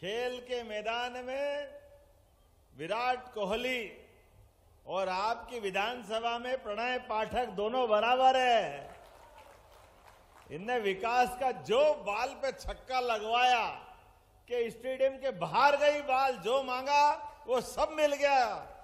खेल के मैदान में विराट कोहली और आपकी विधानसभा में प्रणय पाठक दोनों बराबर है इनने विकास का जो बाल पे छक्का लगवाया कि स्टेडियम के बाहर गई बाल जो मांगा वो सब मिल गया